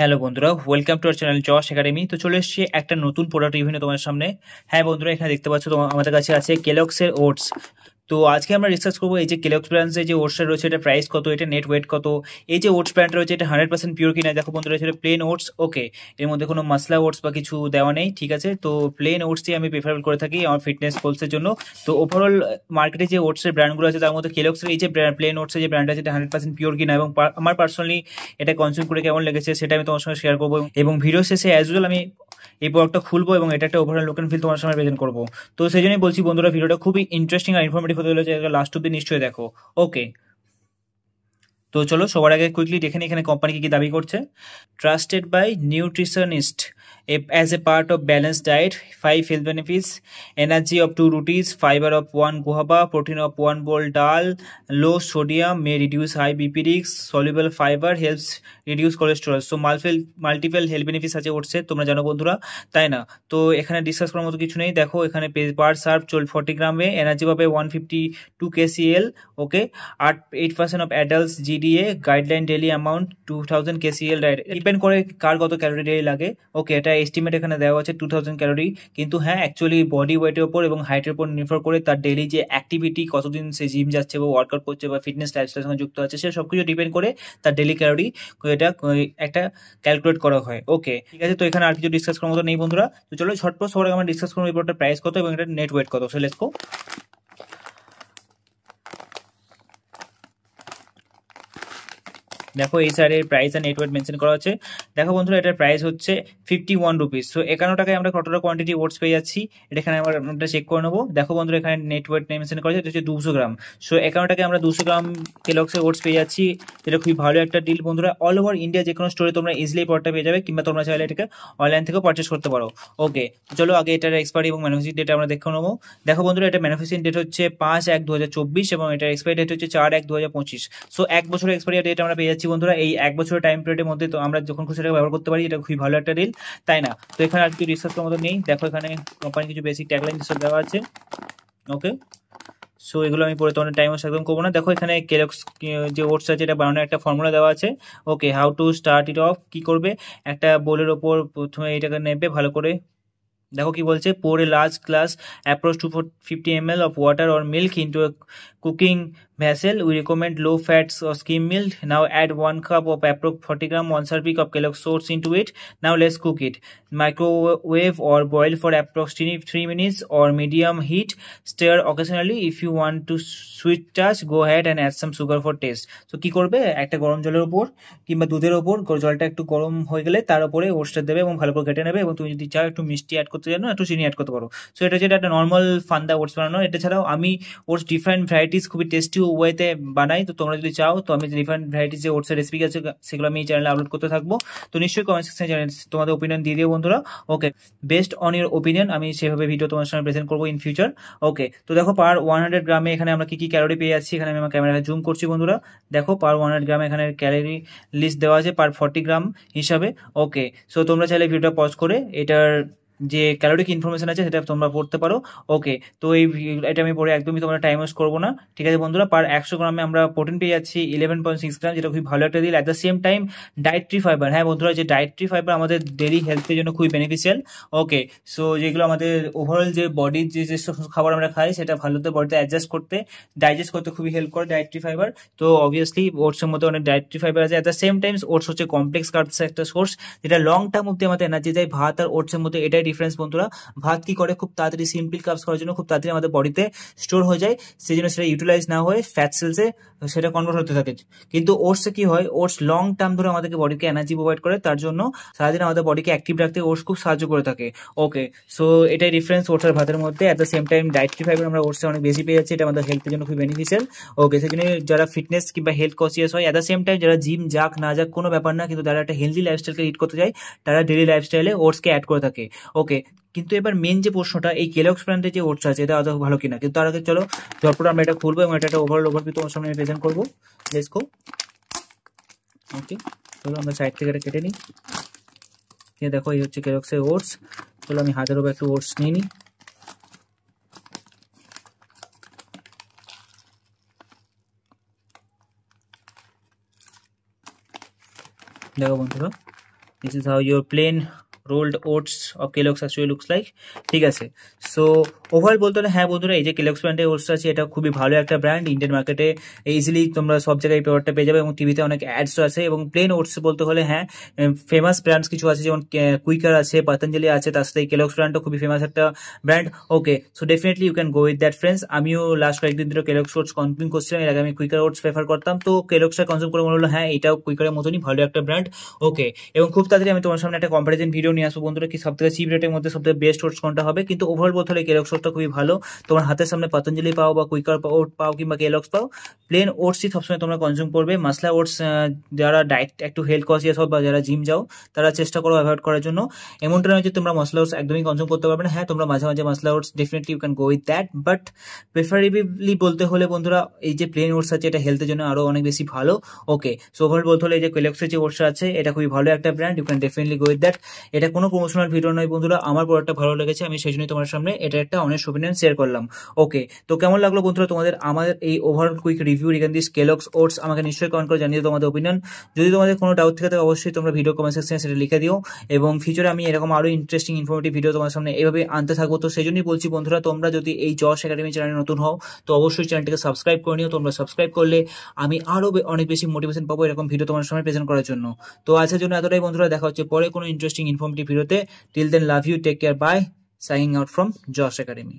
hello বন্ধুরা welcome to our channel Josh Academy তো চলে এসছি একটা নতুন প্রোডাক্ট রিভিউ তোমার সামনে হ্যাঁ বন্ধুরা এখানে দেখতে পাচ্ছ তোমার আমাদের কাছে আছে কেলক্সের ওটস তো আজকে আমরা রিসার্চ করবো এই যে কেলক্স ব্র্যান্ডের যে ওটসটা রয়েছে এটা প্রাইস কত এটা নেট ওয়েট কত এই যে ওটস ব্র্যান্ড রয়েছে এটা হান্ড্রেড পার্সেন্ট পিওর কিনা দেখো বন্ধুরা রয়েছে প্লেন ওটস ওকে এর মধ্যে কোনো মশলা ওটস বা কিছু দেওয়া নেই ঠিক আছে তো প্লেন ওটসই আমি প্রেফারেবল করে থাকি আমার ফিটনেস গোলসের জন্য তো ওভারঅল মার্কেটে যে ওটসের ব্র্যান্ডগুলো আছে তার মধ্যে কেলক্সের এই যে প্লেন ওটসের যে ব্র্যান্ড আছে এটা হান্ড্রেড পার্সেন্ট পিওর কিনা এবং আমার পার্সোনালি এটা কনজিউম করে কেমন লেগেছে সেটা আমি তোমার সঙ্গে শেয়ার করবো এবং ভিডিও শেষে অ্যাজ ওয়েল আমি এই প্রোডাক্টটা খুলবো এবং এটা একটা ওভারঅল লুক ফিল তোমার সঙ্গে প্রেজেন্ট করবো তো সেই জন্যই বলছি বন্ধুরা ভিডিওটা খুবই ইন্টারেস্টিং আর ইনফরমেটিভ এরপর রইল জায়গাটা লাস্ট অব্দি নিশ্চয়ই দেখো ওকে তো চলো সবার আগে কুইকলি দেখে নিই এখানে কোম্পানি কি দাবি করছে trusted by nutritionist as a part of balance diet five health benefits energy of two rotis fibre of one guava protein of one bowl dal low sodium may reduce high BP রিক্স soluble fibre helps reduce cholesterol so মালফেল multiple health benefits আছে ওটসে তোমরা জানো বন্ধুরা তাই না তো এখানে ডিসকাস করার মতো কিছু নেই দেখো এখানে পার সার্ভ চল ফর্টি গ্রামে এনার্জি পাবে one fifty two KCL okay আট eight percent of adults GDA guideline daily amount two thousand KCL diet depend করে কার কত ক্যালোরি ডেলি লাগে ওকে এটা এস্টিমেট এখানে দেওয়া আছে টু থাউজেন্ড ক্যালোরি কিন্তু হ্যাঁ অ্যাকচুয়ালি বডি ওয়েটের ওপর এবং হাইটের উপর নির্ভর করে তার ডেলি যে অ্যাক্টিভিটি কতদিন সে জিম যাচ্ছে বা ওয়ার্কআউট করছে বা ফিটনেস লাইফস্টাইলের সঙ্গে যুক্ত আছে সে সব কিছু ডিপেন্ড করে তার ডেলি ক্যালোরি এটা একটা ক্যালকুলেট করা হয় ওকে ঠিক আছে তো এখানে আর কিছু ডিসকাস করার মতো নেই বন্ধুরা তো চলো ঝটপট সবার আমরা ডিসকাস করবো প্রোডাক্টের প্রাইস কত এবং এটা নেট ওয়েট কত সো লেটস দেখো এই সাইডের প্রাইস আর নেটওয়ার্ক মেনশন করা আছে দেখো বন্ধুরা এটার প্রাইস হচ্ছে ফিফটি ওয়ান রুপিস সো একান্ন টাকায় আমরা কতটা কোয়ান্টিটি ওটস পেয়ে যাচ্ছি এখানে আমরা আমরা চেক করে নেবো দেখো বন্ধুরা এখানে নেটওয়ার্ক মেনশন করা হচ্ছে এটা হচ্ছে দুশো গ্রাম সো একান্ন টাকায় আমরা দুশো গ্রাম কেলক্সের ওটস পেয়ে যাচ্ছি এটা খুবই ভালো একটা ডিল বন্ধুরা অল ওভার ইন্ডিয়া যে কোনো স্টোরে তোমরা ইজিলি পটটা পেয়ে যাবে কিংবা তোমরা চাইলে এটাকে অনলাইন থেকেও পারচেস করতে পারো ওকে চলো আগে এটার এক্সপায়ারি এবং ম্যানুফ্যাকচারিং ডেট আমরা দেখে নেবো দেখো বন্ধুরা এটা ম্যানুফ্যাকচারিং ডেট হচ্ছে পাঁচ এক দু এবং এটার এক্সপায়ারি ডেট হচ্ছে চার এক দু সো এক বছরের এক্সপায়ারি ডেট আমরা পেয়ে যাচ্ছি বন্ধুরা এই এক বছরের টাইম পিরিয়ডের মধ্যে তো আমরা যখন খুশি টাকা ব্যবহার করতে পারি এটা খুবই ভালো একটা রিল তাই না তো এখানে আর কিছু রিসার্চ মতো নেই দেখো এখানে কোম্পানি কিছু বেসিক ট্যাগলাইন রিসার্চ দেওয়া আছে ওকে সো এগুলো আমি পরে তোমাদের টাইম একদম করবো না দেখো এখানে কেরক্স যে ওটস আছে এটা বানানোর একটা ফর্মুলা দেওয়া আছে okay how to start it off কী করবে একটা বোলের ওপর প্রথমে এটাকে নেবে ভালো করে দেখো কি বলছে pour a large glass approach to four fifty M L of water or milk into to cooking vessel we recommend low fats or skim milk now add one cup of approx forty gram one serving of Kellogg source into it now let's cook it microwave or boil for approx three minutes or medium heat stir occasionally if you want to sweet touch go ahead and add some sugar for taste তো কী করবে একটা গরম জলের ওপর কিংবা দুধের ওপর জলটা একটু গরম হয়ে গেলে তার উপরে ওটসটা দেবে এবং ভালো করে কেটে নেবে এবং তুমি যদি চাও একটু মিষ্টি অ্যাড করতে জানো একটু চিনি অ্যাড করতে পারো সো এটা যেটা একটা নর্মাল ফান্দা ওটস বানানো এটা ছাড়াও আমি ওটস ডিফারেন্ট ভ্যারাইটিস খুবই টেস্টি ওয়েতে বানাই তো তোমরা যদি চাও তো আমি ডিফারেন্ট ভ্যারাইটিস যে ওটসের রেসিপি আছে সেগুলো আমি এই চ্যানেলে আপলোড করতে থাকবো তো নিশ্চয়ই কমেন্ট সেকশনে জানেন তোমাদের ওপিনিয়ন দিয়ে দিও বন্ধুরা okay best on your opinion আমি সেভাবে ভিডিও তোমার সামনে প্রেজেন্ট করবো ইন ফিউচার ওকে তো দেখো পার ওয়ান হান্ড্রেড গ্রামে এখানে আমরা কি কি ক্যালোরি পেয়ে যাচ্ছি এখানে আমি আমার ক্যামেরা জুম করছি বন্ধুরা দেখো পার ওয়ান হান্ড্রেড গ্রামে এখানে ক্যালোরি লিস্ট দেওয়া আছে পার ফর্টি গ্রাম হিসাবে ওকে সো তোমরা চাইলে ভিডিওটা পজ করে এটার যে ক্যালোরিক ইনফরমেশন আছে সেটা তোমরা পড়তে পারো ওকে তো এই এটা আমি পড়ে একদমই তোমরা টাইম ওয়েস্ট করবো না ঠিক আছে বন্ধুরা পার একশো গ্রামে আমরা প্রোটিন পেয়ে যাচ্ছি ইলেভেন পয়েন্ট সিক্স গ্রাম যেটা খুবই ভালো একটা deal at the same time dietary fibre হ্যাঁ বন্ধুরা যে ডায়েট্রি ফাইবার আমাদের ডেলি হেলথের জন্য খুবই বেনিফিশিয়াল ওকে সো যেগুলো আমাদের ওভারঅল যে বডির যে যে খাবার আমরা খাই সেটা ভালোতে বডিতে অ্যাডজাস্ট করতে ডাইজেস্ট করতে খুবই হেল্প করে ডায়েট্রি ফাইবার তো অবভিয়াসলি ওটসের মধ্যে অনেক ডায়েট্রি ফাইবার আছে at the same times oats হচ্ছে কমপ্লেক্স কার্বস একটা সোর্স যেটা লং টার্ম অব্দি আমাদের এনার্জি দেয় ভাত আর ওটসের মধ্যে এটাই ডিফারেন্স বন্ধুরা ভাত কি করে খুব তাড়াতাড়ি সিম্পল কাপস করার জন্য খুব তাড়াতাড়ি আমাদের বডিতে স্টোর হয়ে যায় সেই জন্য সেটা ইউটিলাইজ না হয়ে ফ্যাট সেলসে সেটা কনভার্ট হতে থাকে কিন্তু ওটসে কি হয় ওটস লং টার্ম ধরে আমাদেরকে বডিকে এনার্জি প্রোভাইড করে তার জন্য সারাদিন আমাদের বডিকে অ্যাক্টিভ রাখতে ওটস খুব সাহায্য করে থাকে ওকে সো এটাই ডিফারেন্স ওটস আর ভাতের মধ্যে at the same time dietary fibre আমরা ওটসে অনেক বেশি পেয়ে যাচ্ছি এটা আমাদের হেলথের জন্য খুব বেনিফিশিয়াল ওকে সেই জন্য যারা ফিটনেস কিংবা হেলথ কনসিয়াস হয় অ্যাট দ্য সেম টাইম যারা জিম যাক না যাক কোনো ব্যাপার না কিন্তু তারা একটা হেলদি লাইফস্টাইলকে লিড করতে যায় তারা ডেলি লাইফস্টাইলে ওটসকে অ্যাড করে থাকে ওকে কিন্তু এবার মেন যে প্রশ্নটা এই কেলক্স প্ল্যান্টে যে ওটস আছে এটা আদৌ ভালো কিনা কিন্তু তার আগে চলো তারপর আমরা এটা খুলবো এবং এটা একটা ওভারঅল ওভারভিউ তোমার সামনে প্রেজেন্ট করবো লেসকো ওকে চলো আমরা সাইড থেকে এটা কেটে নিই দিয়ে দেখো এই হচ্ছে কেলক্সের ওটস চলো আমি হাজারও একটু ওটস নিয়ে নিই দেখো বন্ধুরা this is how your plain rolled oats of Kellogg's আসলে লুকস লাইক ঠিক আছে সো ওভারঅল বলতে হলে হ্যাঁ বন্ধুরা এই যে কেলক্স ব্র্যান্ডের ওটস আছে এটা খুবই ভালো একটা ব্র্যান্ড ইন্ডিয়ান মার্কেটে ইজিলি তোমরা সব জায়গায় পেপারটা প্রোডাক্টটা পেয়ে যাবে এবং টিভিতে অনেক অ্যাডসও আছে এবং প্লেন ওটস বলতে হলে হ্যাঁ ফেমাস ব্র্যান্ডস কিছু আছে যেমন কুইকার আছে পতঞ্জলি আছে তার সাথে কেলক্স ব্র্যান্ডও খুবই ফেমাস একটা brand okay so definitely you can go with that friends আমিও লাস্ট কয়েকদিন ধরে কেলক্স ওটস কনজিউম করছিলাম এর আগে আমি কুইকার ওটস প্রেফার করতাম তো কেলক্সটা কনজিউম করে মনে হলো হ্যাঁ এটাও কুইকারের মতনই ভালো একটা ব্র্যান্ড ওকে এবং খুব তাড়াতাড়ি আমি তোমার সামনে একটা কম্পারিজন ভিডিও ভিডিও নিয়ে আসবো বন্ধুরা কি সব থেকে চিপ রেটের মধ্যে সব থেকে বেস্ট ওটস কোনটা হবে কিন্তু ওভারঅল বলতে হলে কেলক্স ওটসটা খুবই ভালো তোমার হাতের সামনে পাতঞ্জলি পাও বা কুইকার ওট পাও কিংবা কেলক্স পাও প্লেন ওটসই সবসময় তোমরা কনজিউম করবে মাসলা ওটস যারা ডায়েট একটু হেলথ কনসিয়াস হোক বা যারা জিম যাও তারা চেষ্টা করো অ্যাভয়েড করার জন্য এমনটা নয় যে তোমরা মশলা ওটস একদমই কনজিউম করতে পারবে না হ্যাঁ তোমরা মাঝে মাঝে masala oats definitely you can go with that but preferably বলতে হলে বন্ধুরা এই যে প্লেন ওটস আছে এটা হেলথের জন্য আরও অনেক বেশি ভালো ওকে সো ওভারঅল বলতে হলে এই যে কেলক্সের যে ওটস আছে এটা খুবই ভালো একটা brand you can definitely go with that এটা কোনো প্রমোশনাল ভিডিও নয় বন্ধুরা আমার প্রোডাক্টটা ভালো লেগেছে আমি সেই জন্যই তোমার সামনে এটা একটা অনেক অভিনয় শেয়ার করলাম ওকে তো কেমন লাগলো বন্ধুরা তোমাদের আমাদের এই overall quick review regarding this Kellogg's oats আমাকে নিশ্চয়ই কমেন্ট করে জানিয়ে তোমাদের ওপিনিয়ন যদি তোমাদের কোনো ডাউট থাকে তাহলে অবশ্যই তোমরা ভিডিও কমেন্ট সেকশনে সেটা লিখে দিও এবং ফিউচারে আমি এরকম আরও ইন্টারেস্টিং ইনফরমেটিভ ভিডিও তোমার সামনে এভাবে আনতে থাকবো তো সেই জন্যই বলছি বন্ধুরা তোমরা যদি এই জশ একাডেমি চ্যানেলে নতুন হও তো অবশ্যই চ্যানেলটিকে সাবস্ক্রাইব করে নিও তোমরা সাবস্ক্রাইব করলে আমি আরও অনেক বেশি মোটিভেশন পাবো এরকম ভিডিও তোমার সামনে প্রেজেন্ট করার জন্য তো আজকের জন্য এতটাই বন্ধুরা দেখা হচ্ছে পরে কোনো ইন্টারেস্টিং ইনফরমেশন এরকমটি ভিডিওতে till then love you take care bye signing out from Josh academy